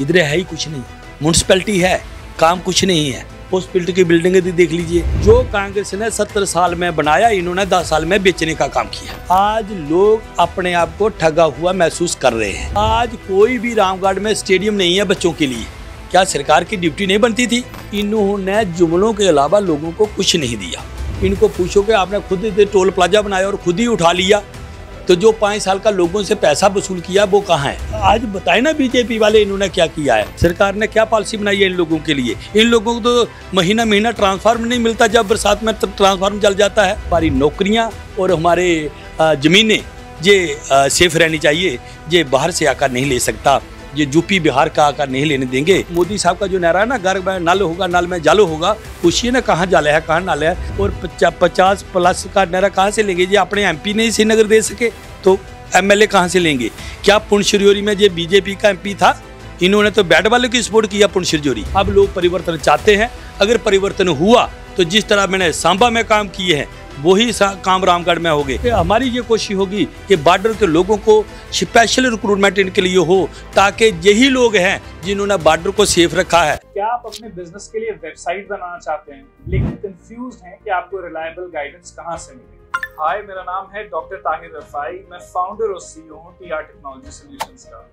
इधर है ही कुछ नहीं म्यूनसिपैलिटी है काम कुछ नहीं है हॉस्पिटल की बिल्डिंग भी देख लीजिए जो कांग्रेस ने सत्तर साल में बनाया इन्होंने दस साल में बेचने का काम किया आज लोग अपने आप को ठगा हुआ महसूस कर रहे हैं आज कोई भी रामगढ़ में स्टेडियम नहीं है बच्चों के लिए क्या सरकार की ड्यूटी नहीं बनती थी इन्होंने जुमलों के अलावा लोगों को कुछ नहीं दिया इनको पूछो कि आपने खुद टोल प्लाजा बनाया और खुद ही उठा लिया तो जो पाँच साल का लोगों से पैसा वसूल किया वो कहाँ है आज बताए ना बीजेपी वाले इन्होंने क्या किया है सरकार ने क्या पॉलिसी बनाई है इन लोगों के लिए इन लोगों को तो महीना महीना ट्रांसफार्म नहीं मिलता जब बरसात में तब ट्रांसफार्म जल जाता है हमारी नौकरियाँ और हमारे ज़मीनें ये सेफ रहनी चाहिए ये बाहर से आकर नहीं ले सकता ये यूपी बिहार का आकार नहीं लेने देंगे मोदी साहब का जो नारा है ना घर में नल होगा नल में जालो होगा पूछिए ना कहाँ जाले है कहाँ नाले है और पचास प्लस का नारा कहाँ से लेंगे जी अपने एम पी नहीं श्रीनगर दे सके तो एम एल कहाँ से लेंगे क्या पुणश्योरी में जो बीजेपी का एम था इन्होंने तो बैट वाले की सपोर्ट किया पुणश्योरी अब लोग परिवर्तन चाहते हैं अगर परिवर्तन हुआ तो जिस तरह मैंने सांबा में काम किए हैं वही काम रामगढ़ में होगी हमारी ये कोशिश होगी कि बॉर्डर के लोगों को स्पेशल रिक्रूटमेंट इनके लिए हो ताकि यही लोग हैं जिन्होंने बॉर्डर को सेफ रखा है क्या आप अपने बिजनेस के लिए वेबसाइट बनाना चाहते हैं लेकिन कंफ्यूज हैं कि आपको रिलायबल गाइडेंस कहाँ से मिले हाय मेरा नाम है डॉक्टर ताहिर रफाई मैं फाउंडर और सीईओ हूँ टी आर टेक्नोलॉजी सॉल्यूशंस का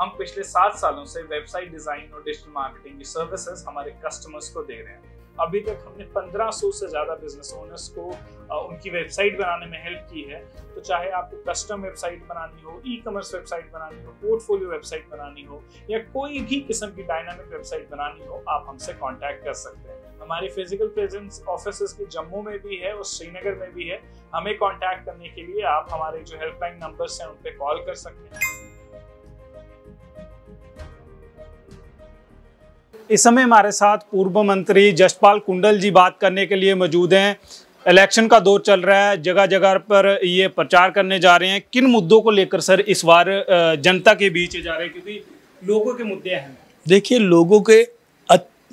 हम पिछले सात सालों से वेबसाइट डिज़ाइन और डिजिटल मार्केटिंग की सर्विसेज हमारे कस्टमर्स को दे रहे हैं अभी तक हमने 1500 से ज़्यादा बिजनेस ओनर्स को उनकी वेबसाइट बनाने में हेल्प की है तो चाहे आपको कस्टम वेबसाइट बनानी हो ई कॉमर्स वेबसाइट बनानी हो पोर्टफोलियो वेबसाइट बनानी हो या कोई भी किस्म की डायनामिक वेबसाइट बनानी हो आप हमसे कॉन्टैक्ट कर सकते हैं हमारी फिजिकल प्रेजेंस ऑफिस की जम्मू में भी है और श्रीनगर में भी है हमें कॉन्टैक्ट करने के लिए आप हमारे जो हेल्पलाइन नंबर्स हैं उन पर कॉल कर सकते हैं इस समय हमारे साथ पूर्व मंत्री जसपाल कुंडल जी बात करने के लिए मौजूद हैं इलेक्शन का दौर चल रहा है जगह जगह पर ये प्रचार करने जा रहे हैं किन मुद्दों को लेकर सर इस बार जनता के बीच जा रहे हैं क्योंकि लोगों के मुद्दे हैं देखिए लोगों के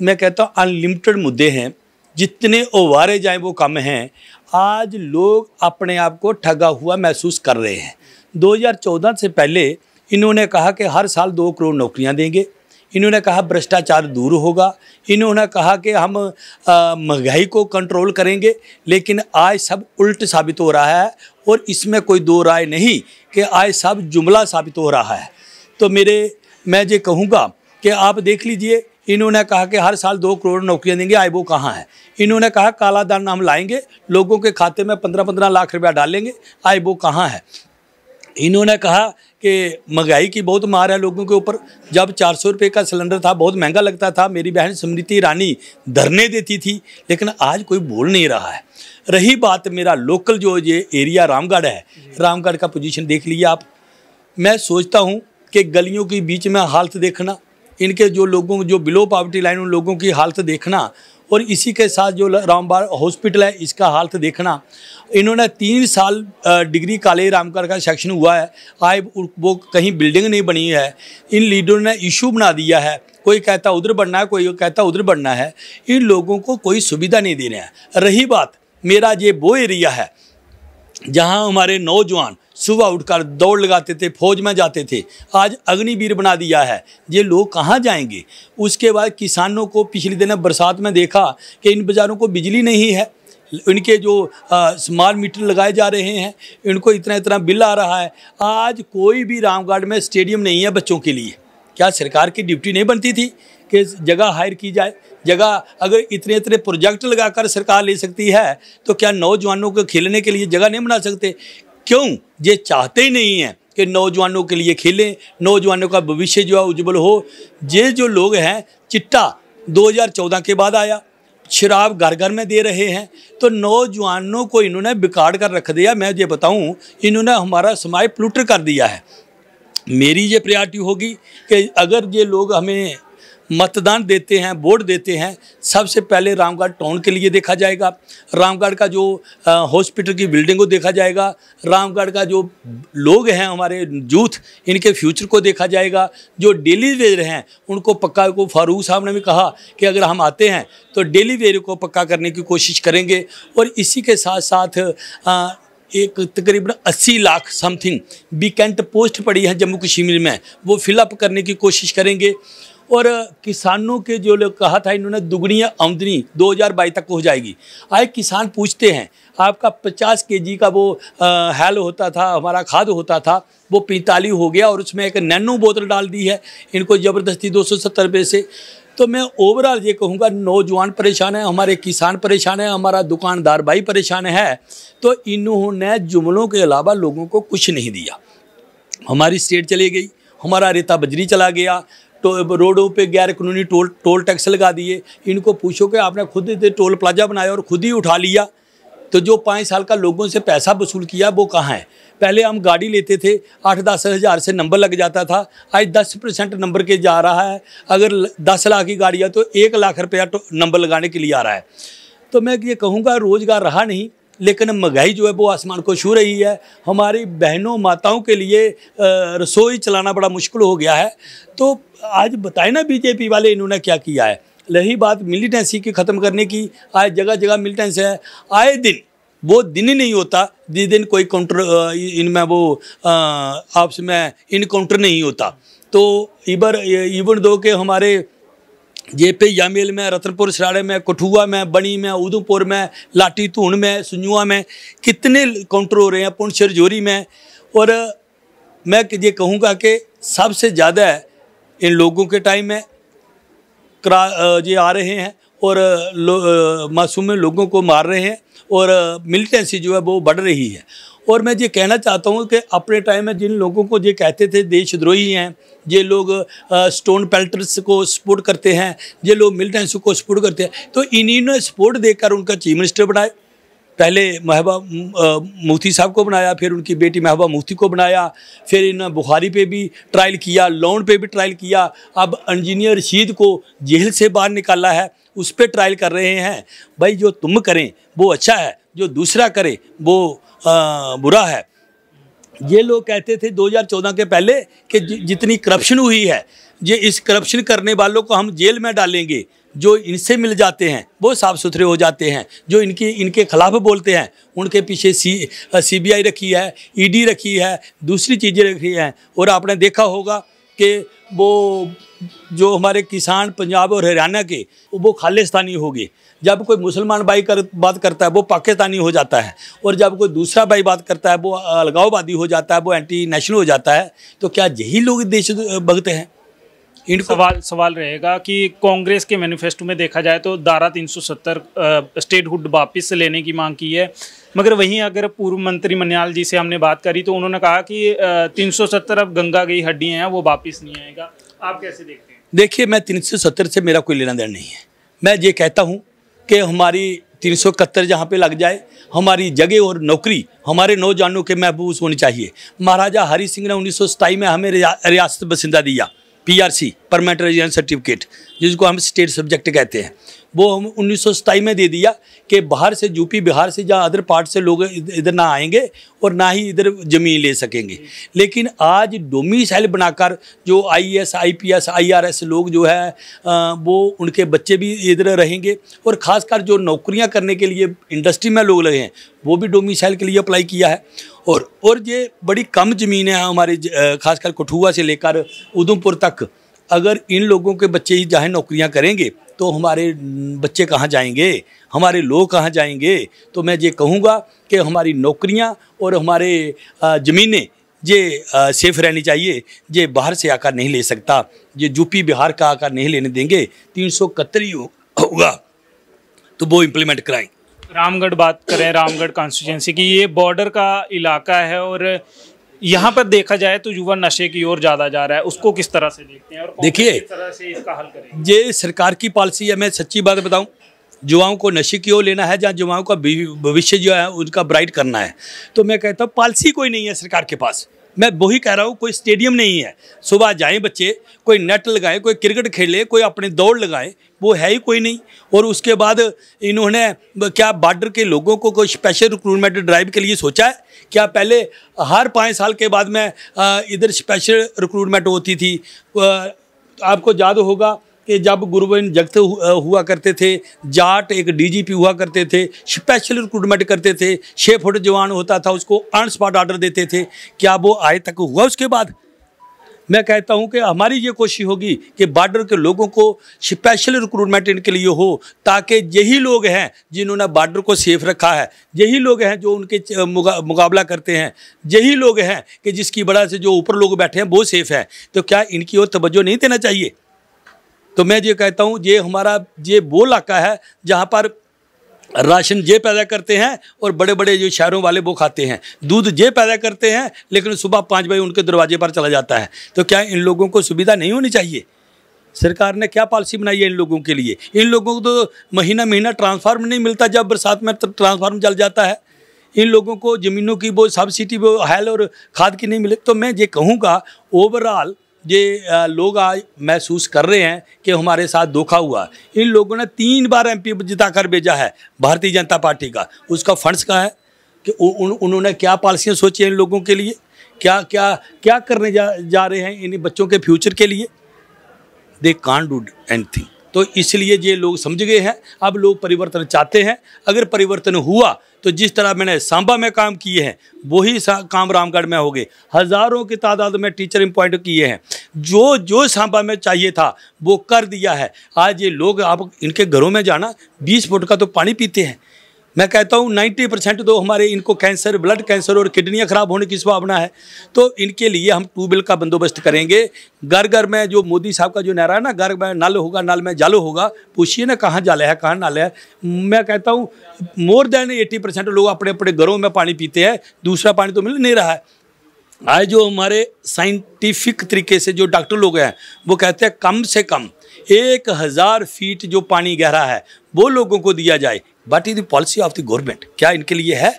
मैं कहता हूँ अनलिमिटेड मुद्दे हैं जितने ओवारे जाए वो कम हैं आज लोग अपने आप को ठगा हुआ महसूस कर रहे हैं 2014 से पहले इन्होंने कहा कि हर साल दो करोड़ नौकरियां देंगे इन्होंने कहा भ्रष्टाचार दूर होगा इन्होंने कहा कि हम महंगाई को कंट्रोल करेंगे लेकिन आज सब उल्ट साबित हो रहा है और इसमें कोई दो राय नहीं कि आज सब जुमला साबित हो रहा है तो मेरे मैं ये कहूँगा कि आप देख लीजिए इन्होंने कहा कि हर साल दो करोड़ नौकरियां देंगे आए वो कहाँ है इन्होंने कहा काला धन हम लाएंगे लोगों के खाते में पंद्रह पंद्रह लाख रुपया डालेंगे आए वो कहाँ है इन्होंने कहा कि महंगाई की बहुत मार है लोगों के ऊपर जब चार सौ रुपये का सिलेंडर था बहुत महंगा लगता था मेरी बहन स्मृति ईरानी धरने देती थी लेकिन आज कोई बोल नहीं रहा है रही बात मेरा लोकल जो ये एरिया रामगढ़ है रामगढ़ का पोजीशन देख लीजिए आप मैं सोचता हूँ कि गलियों के बीच में हालत देखना इनके जो लोगों जो बिलो पावर्टी लाइन उन लोगों की हालत देखना और इसी के साथ जो रामबार हॉस्पिटल है इसका हालत देखना इन्होंने तीन साल डिग्री कॉलेज रामकर का सेक्शन हुआ है आज वो कहीं बिल्डिंग नहीं बनी है इन लीडरों ने इशू बना दिया है कोई कहता उधर बढ़ना है कोई कहता उधर बढ़ना है इन लोगों को कोई सुविधा नहीं देना है रही बात मेरा ये वो एरिया है जहाँ हमारे नौजवान सुबह उठकर दौड़ लगाते थे फौज में जाते थे आज अग्निवीर बना दिया है ये लोग कहाँ जाएंगे उसके बाद किसानों को पिछले दिन बरसात में देखा कि इन बाजारों को बिजली नहीं है इनके जो स्मार्ट मीटर लगाए जा रहे हैं इनको इतना इतना बिल आ रहा है आज कोई भी रामगढ़ में स्टेडियम नहीं है बच्चों के लिए क्या सरकार की ड्यूटी नहीं बनती थी कि जगह हायर की जाए जगह अगर इतने इतने प्रोजेक्ट लगाकर सरकार ले सकती है तो क्या नौजवानों को खेलने के लिए जगह नहीं बना सकते क्यों ये चाहते ही नहीं हैं कि नौजवानों के लिए खेलें नौजवानों का भविष्य जो है उज्ज्वल हो ये जो लोग हैं चिट्टा 2014 के बाद आया शराब घर घर में दे रहे हैं तो नौजवानों को इन्होंने बिगाड़ कर रख दिया मैं ये बताऊं इन्होंने हमारा समाज प्लूटर कर दिया है मेरी ये प्रायोरिटी होगी कि अगर ये लोग हमें मतदान देते हैं वोट देते हैं सबसे पहले रामगढ़ टाउन के लिए देखा जाएगा रामगढ़ का जो हॉस्पिटल की बिल्डिंग को देखा जाएगा रामगढ़ का जो लोग हैं हमारे यूथ इनके फ्यूचर को देखा जाएगा जो डेली वेयर हैं उनको पक्का को फारूक साहब ने भी कहा कि अगर हम आते हैं तो डेली वेयर को पक्का करने की कोशिश करेंगे और इसी के साथ साथ आ, एक तकरीबन 80 लाख समथिंग वीकेंट पोस्ट पड़ी है जम्मू कश्मीर में वो फिलअप करने की कोशिश करेंगे और किसानों के जो लोग कहा था इन्होंने दुगनी आमदनी 2022 तक हो जाएगी आए किसान पूछते हैं आपका 50 केजी का वो हैल होता था हमारा खाद होता था वो पैंतालीस हो गया और उसमें एक नैनो बोतल डाल दी है इनको ज़बरदस्ती दो सौ रुपये से तो मैं ओवरऑल ये कहूँगा नौजवान परेशान है हमारे किसान परेशान है हमारा दुकानदार भाई परेशान है तो इन्होंने जुमलों के अलावा लोगों को कुछ नहीं दिया हमारी स्टेट चली गई हमारा रेता बजरी चला गया तो रोडों पे गैर कानूनी टोल टोल टैक्स लगा दिए इनको पूछो कि आपने खुद टोल प्लाजा बनाया और खुद ही उठा लिया तो जो पाँच साल का लोगों से पैसा वसूल किया वो कहाँ है पहले हम गाड़ी लेते थे आठ दस हज़ार से नंबर लग जाता था आज दस परसेंट नंबर के जा रहा है अगर दस लाख की गाड़ी है तो एक लाख रुपया तो नंबर लगाने के लिए आ रहा है तो मैं ये कहूँगा रोज़गार रहा नहीं लेकिन महंगाई जो है वो आसमान को छू रही है हमारी बहनों माताओं के लिए रसोई चलाना बड़ा मुश्किल हो गया है तो आज बताए ना बीजेपी वाले इन्होंने क्या किया है रही बात मिलिटेंसी की ख़त्म करने की आज जगह जगह मिलिटेंस है आए दिन वो दिन ही नहीं होता जिस दिन कोई काउंटर इनमें वो आपस में इनकाउंटर नहीं होता तो इबर इवन दो के हमारे जेपे यामेल में रतनपुर सराड़े में कठुआ में बणी में उधमपुर में लाठी धूण में सुजुआ में कितने काउंटर हो रहे हैं पुंछ सरजोरी में और मैं ये कहूँगा कि सबसे ज़्यादा इन लोगों के टाइम में करा ये आ रहे हैं और लो, मासूम लोगों को मार रहे हैं और मिलिटेंसी जो है वो बढ़ रही है और मैं ये कहना चाहता हूँ कि अपने टाइम में जिन लोगों को ये कहते थे देशद्रोही हैं ये लोग स्टोन पेल्टर्स को सपोर्ट करते हैं ये लोग मिलिटेंस को सपोर्ट करते हैं तो इन्हीं ने सपोर्ट देकर उनका चीफ मिनिस्टर बनाए पहले महबा मुफ्ती साहब को बनाया फिर उनकी बेटी महबा मुफ्ती को बनाया फिर इन बुखारी पे भी ट्रायल किया लोन पे भी ट्रायल किया अब इंजीनियर रशीद को जेल से बाहर निकाला है उस पर ट्रायल कर रहे हैं भाई जो तुम करें वो अच्छा है जो दूसरा करे वो बुरा है ये लोग कहते थे 2014 के पहले कि जितनी करप्शन हुई है ये इस करप्शन करने वालों को हम जेल में डालेंगे जो इनसे मिल जाते हैं वो साफ़ सुथरे हो जाते हैं जो इनके इनके खिलाफ बोलते हैं उनके पीछे सी सीबीआई रखी है ईडी रखी है दूसरी चीज़ें रखी हैं और आपने देखा होगा कि वो जो हमारे किसान पंजाब और हरियाणा के वो खालिस्तानी हो गए जब कोई मुसलमान भाई कर बात करता है वो पाकिस्तानी हो जाता है और जब कोई दूसरा भाई बात करता है वो अलगाववादी हो जाता है वो एंटी नेशनल हो जाता है तो क्या यही लोग देश भगत हैं इन सवाल सवाल रहेगा कि कांग्रेस के मैनिफेस्टो में देखा जाए तो धारा 370 स्टेटहुड वापिस लेने की मांग की है मगर वहीं अगर पूर्व मंत्री मनियाल जी से हमने बात करी तो उन्होंने कहा कि तीन सौ सत्तर अब गंगा गई हड्डियाँ हैं वो वापिस नहीं आएगा आप कैसे देखते हैं देखिए मैं तीन सौ सत्तर से मेरा कोई लेना देना नहीं है मैं ये कहता हूँ कि हमारी तीन सौ इकहत्तर जहाँ पर लग जाए हमारी जगह और नौकरी हमारे नौजवानों के महबूस होनी चाहिए महाराजा हरी सिंह ने उन्नीस सौ सताई में हमें रियासत बसिंदा दिया P R C permanent residence certificate जिसको हम स्टेट सब्जेक्ट कहते हैं वो हम उन्नीस में दे दिया कि बाहर से यूपी बिहार से जहाँ अदर पार्ट से लोग इधर ना आएंगे और ना ही इधर ज़मीन ले सकेंगे लेकिन आज डोमी सेल बनाकर जो आईएएस आईपीएस आईआरएस लोग जो है वो उनके बच्चे भी इधर रहेंगे और ख़ासकर जो नौकरियाँ करने के लिए इंडस्ट्री में लोग लगे हैं वो भी सेल के लिए अप्लाई किया है और और ये बड़ी कम ज़मीन है हमारे खासकर कठुआ से लेकर उधमपुर तक अगर इन लोगों के बच्चे ही जहाँ नौकरियाँ करेंगे तो हमारे बच्चे कहाँ जाएंगे हमारे लोग कहाँ जाएंगे तो मैं ये कहूँगा कि हमारी नौकरियाँ और हमारे ज़मीनें ये सेफ रहनी चाहिए ये बाहर से आकर नहीं ले सकता ये यूपी बिहार का आकर नहीं लेने देंगे तीन सौ कत्तर ही होगा तो वो इम्प्लीमेंट कराएं रामगढ़ बात करें रामगढ़ कॉन्स्टिट्यूंसी की ये बॉर्डर का इलाका है और यहाँ पर देखा जाए तो युवा नशे की ओर ज्यादा जा रहा है उसको किस तरह से देखते हैं और देखिए इसका हल ये सरकार की पॉलिसी है मैं सच्ची बात बताऊं युवाओं को नशे की ओर लेना है जहाँ युवाओं का भविष्य जो है उनका ब्राइट करना है तो मैं कहता हूँ पॉलिसी कोई नहीं है सरकार के पास मैं वही कह रहा हूँ कोई स्टेडियम नहीं है सुबह जाए बच्चे कोई नेट लगाए कोई क्रिकेट खेले कोई अपने दौड़ लगाए वो है ही कोई नहीं और उसके बाद इन्होंने क्या बॉर्डर के लोगों को कोई स्पेशल रिक्रूटमेंट ड्राइव के लिए सोचा है क्या पहले हर पाँच साल के बाद में इधर स्पेशल रिक्रूटमेंट होती थी आपको याद होगा कि जब गुरुविंद जगत हुआ करते थे जाट एक डीजीपी हुआ करते थे स्पेशल रिक्रूटमेंट करते थे छः फुट जवान होता था उसको ऑन स्पॉट ऑर्डर देते थे क्या वो आए तक हुआ उसके बाद मैं कहता हूं कि हमारी ये कोशिश होगी कि बॉर्डर के लोगों को स्पेशल रिक्रूटमेंट इनके लिए हो ताकि यही लोग हैं जिन्होंने बॉर्डर को सेफ रखा है यही लोग हैं जो उनके मुगा, मुकाबला करते हैं यही लोग हैं कि जिसकी वजह से जो ऊपर लोग बैठे हैं वो सेफ़ हैं तो क्या इनकी ओर तवज्जो नहीं देना चाहिए तो मैं ये कहता हूँ ये हमारा ये वो इलाका है जहाँ पर राशन जे पैदा करते हैं और बड़े बड़े जो शहरों वाले वो खाते हैं दूध जे पैदा करते हैं लेकिन सुबह पाँच बजे उनके दरवाजे पर चला जाता है तो क्या इन लोगों को सुविधा नहीं होनी चाहिए सरकार ने क्या पॉलिसी बनाई है इन लोगों के लिए इन लोगों को तो महीना महीना ट्रांसफार्म नहीं मिलता जब बरसात में ट्रांसफार्म जल जाता है इन लोगों को ज़मीनों की वो सब्सिडी वो हैल और खाद की नहीं मिले तो मैं ये कहूँगा ओवरऑल ये लोग आज महसूस कर रहे हैं कि हमारे साथ धोखा हुआ इन लोगों ने तीन बार एम पी जिता कर भेजा है भारतीय जनता पार्टी का उसका फंड्स का है कि उन, उन्होंने क्या पॉलिसियाँ सोची हैं इन लोगों के लिए क्या क्या क्या करने जा जा रहे हैं इन बच्चों के फ्यूचर के लिए दे कान डू एंड तो इसलिए ये लोग समझ गए हैं अब लोग परिवर्तन चाहते हैं अगर परिवर्तन हुआ तो जिस तरह मैंने सांबा में काम किए हैं वही काम रामगढ़ में हो गए हज़ारों की तादाद में टीचर अपॉइंट किए हैं जो जो सांबा में चाहिए था वो कर दिया है आज ये लोग आप इनके घरों में जाना बीस फुट का तो पानी पीते हैं मैं कहता हूँ 90 परसेंट तो हमारे इनको कैंसर ब्लड कैंसर और किडनियाँ ख़राब होने की संभावना है तो इनके लिए हम ट्यूबवेल का बंदोबस्त करेंगे घर घर में जो मोदी साहब का जो नारा है ना घर में नल होगा नल में जालो होगा पूछिए ना कहाँ जाले है कहाँ नाले है मैं कहता हूँ मोर देन एटी परसेंट लोग अपने अपने घरों में पानी पीते हैं दूसरा पानी तो मिल नहीं रहा है आज जो हमारे साइंटिफिक तरीके से जो डॉक्टर लोग हैं वो कहते हैं कम से कम एक हज़ार फीट जो पानी गहरा है वो लोगों को दिया जाए but is the policy of the government क्या इनके लिए है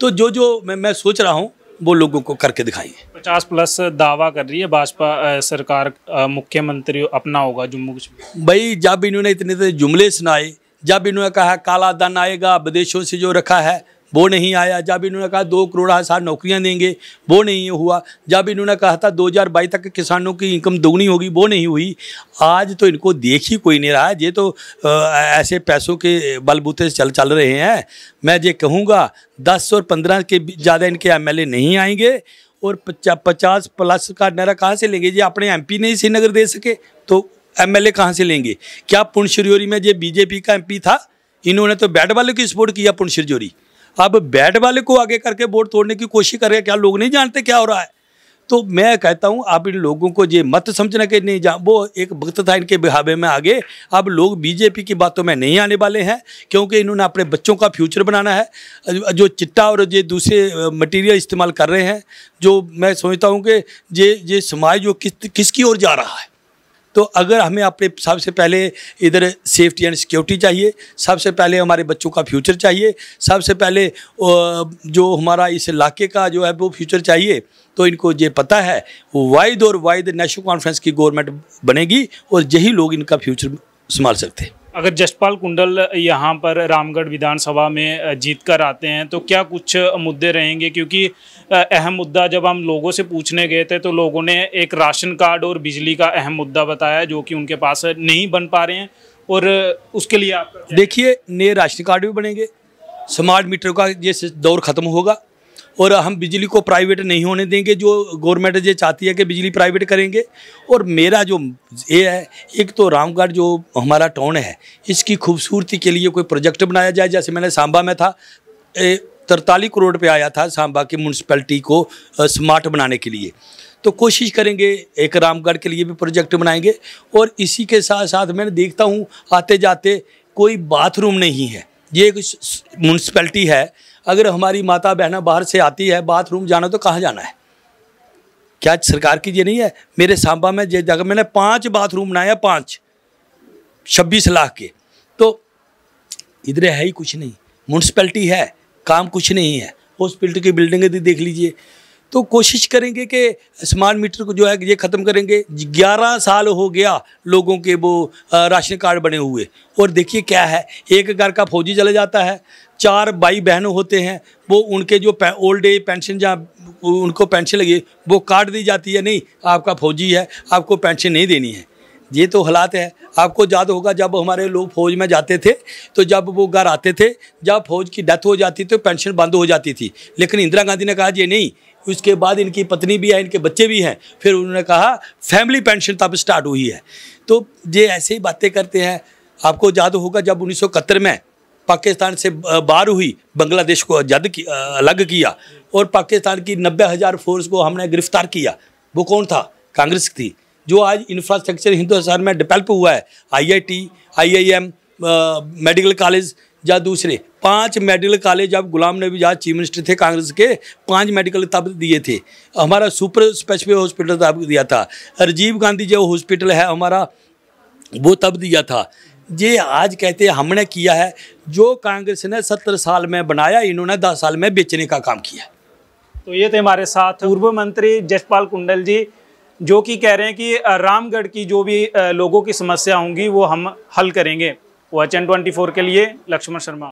तो जो जो मैं मैं सोच रहा हूँ वो लोगों को करके दिखाएंगे पचास प्लस दावा कर रही है भाजपा सरकार मुख्यमंत्री अपना होगा जम्मू कश्मीर भाई जब इन्होंने इतने जुमले सुनाए जब इन्होंने कहा काला धन आएगा विदेशों से जो रखा है वो नहीं आया जब इन्होंने कहा दो करोड़ हजार नौकरियां देंगे वो नहीं हुआ जब इन्होंने कहा था 2022 तक किसानों की इनकम दोगुनी होगी वो नहीं हुई आज तो इनको देख ही कोई नहीं रहा ये तो ऐसे पैसों के बलबूते चल चल रहे हैं मैं ये कहूँगा दस और पंद्रह के ज़्यादा इनके एम नहीं आएंगे और पचा, पचास प्लस का नारा कहाँ से लेंगे ये अपने पी नहीं श्रीनगर दे सके तो ए कहाँ से लेंगे क्या पुण्य में ये बीजेपी का पी था इन्होंने तो बैट वालों की सपोर्ट किया पुण्य अब बैट वाले को आगे करके बोर्ड तोड़ने की कोशिश कर रहे क्या लोग नहीं जानते क्या हो रहा है तो मैं कहता हूँ आप इन लोगों को ये मत समझना कि नहीं जा वो एक वक्त था इनके बिहावे में आगे अब लोग बीजेपी की बातों में नहीं आने वाले हैं क्योंकि इन्होंने अपने बच्चों का फ्यूचर बनाना है जो चिट्टा और ये दूसरे मटेरियल इस्तेमाल कर रहे हैं जो मैं समझता हूँ कि ये ये समाज जो किस किसकी ओर जा रहा है तो अगर हमें अपने सबसे पहले इधर सेफ्टी एंड सिक्योरिटी चाहिए सबसे पहले हमारे बच्चों का फ्यूचर चाहिए सबसे पहले जो हमारा इस इलाके का जो है वो फ्यूचर चाहिए तो इनको ये पता है वाइद और वाइद नेशनल कॉन्फ्रेंस की गवर्नमेंट बनेगी और यही लोग इनका फ्यूचर संभाल सकते हैं अगर जसपाल कुंडल यहाँ पर रामगढ़ विधानसभा में जीत कर आते हैं तो क्या कुछ मुद्दे रहेंगे क्योंकि अहम मुद्दा जब हम लोगों से पूछने गए थे तो लोगों ने एक राशन कार्ड और बिजली का अहम मुद्दा बताया जो कि उनके पास नहीं बन पा रहे हैं और उसके लिए आप देखिए नए राशन कार्ड भी बनेंगे स्मार्ट मीटर का ये दौर ख़त्म होगा और हम बिजली को प्राइवेट नहीं होने देंगे जो गवर्नमेंट ये चाहती है कि बिजली प्राइवेट करेंगे और मेरा जो ये है एक तो रामगढ़ जो हमारा टाउन है इसकी खूबसूरती के लिए कोई प्रोजेक्ट बनाया जाए जैसे मैंने सांबा में था तरतालीस करोड़ पे आया था सांबा की म्यूनसिपैलिटी को स्मार्ट बनाने के लिए तो कोशिश करेंगे एक रामगढ़ के लिए भी प्रोजेक्ट बनाएंगे और इसी के साथ साथ मैं देखता हूँ आते जाते कोई बाथरूम नहीं है ये एक म्यूनसिपैलिटी है अगर हमारी माता बहना बाहर से आती है बाथरूम जाना तो कहाँ जाना है क्या सरकार की ये नहीं है मेरे सांबा में जिस जगह मैंने पाँच बाथरूम बनाया पाँच छब्बीस लाख के तो इधर है ही कुछ नहीं म्यूनसिपैलिटी है काम कुछ नहीं है हॉस्पिटल की बिल्डिंगें देख लीजिए तो कोशिश करेंगे कि स्मार्ट मीटर को जो है ये ख़त्म करेंगे 11 साल हो गया लोगों के वो राशन कार्ड बने हुए और देखिए क्या है एक घर का फौजी चला जाता है चार भाई बहन होते हैं वो उनके जो ओल्ड एज पेंशन जहाँ उनको पेंशन लगी वो कार्ड दी जाती है नहीं आपका फौजी है आपको पेंशन नहीं देनी है ये तो हालात है आपको याद होगा जब हमारे लोग फौज में जाते थे तो जब वो घर आते थे जब फौज की डेथ हो जाती तो पेंशन बंद हो जाती थी लेकिन इंदिरा गांधी ने कहा ये नहीं उसके बाद इनकी पत्नी भी है इनके बच्चे भी हैं फिर उन्होंने कहा फैमिली पेंशन तब स्टार्ट हुई है तो ये ऐसे ही बातें करते हैं आपको याद होगा जब उन्नीस में पाकिस्तान से बाहर हुई बांग्लादेश को आज़ाद की, अलग किया और पाकिस्तान की नब्बे हज़ार फोर्स को हमने गिरफ्तार किया वो कौन था कांग्रेस थी जो आज इंफ्रास्ट्रक्चर हिंदुस्तान में डेवलप हुआ है आईआईटी आईआईएम मेडिकल कॉलेज या दूसरे पांच मेडिकल कॉलेज अब गुलाम नबी आजाद चीफ मिनिस्टर थे कांग्रेस के पांच मेडिकल तब दिए थे हमारा सुपर स्पेशलिटी हॉस्पिटल तब दिया था राजीव गांधी जो हॉस्पिटल है हमारा वो तब दिया था ये आज कहते हैं हमने किया है जो कांग्रेस ने सत्तर साल में बनाया इन्होंने दस साल में बेचने का काम किया तो ये थे हमारे साथ पूर्व मंत्री जसपाल कुंडल जी जो कि कह रहे हैं कि रामगढ़ की जो भी लोगों की समस्या होंगी वो हम हल करेंगे O H N twenty four के लिए लक्ष्मण शर्मा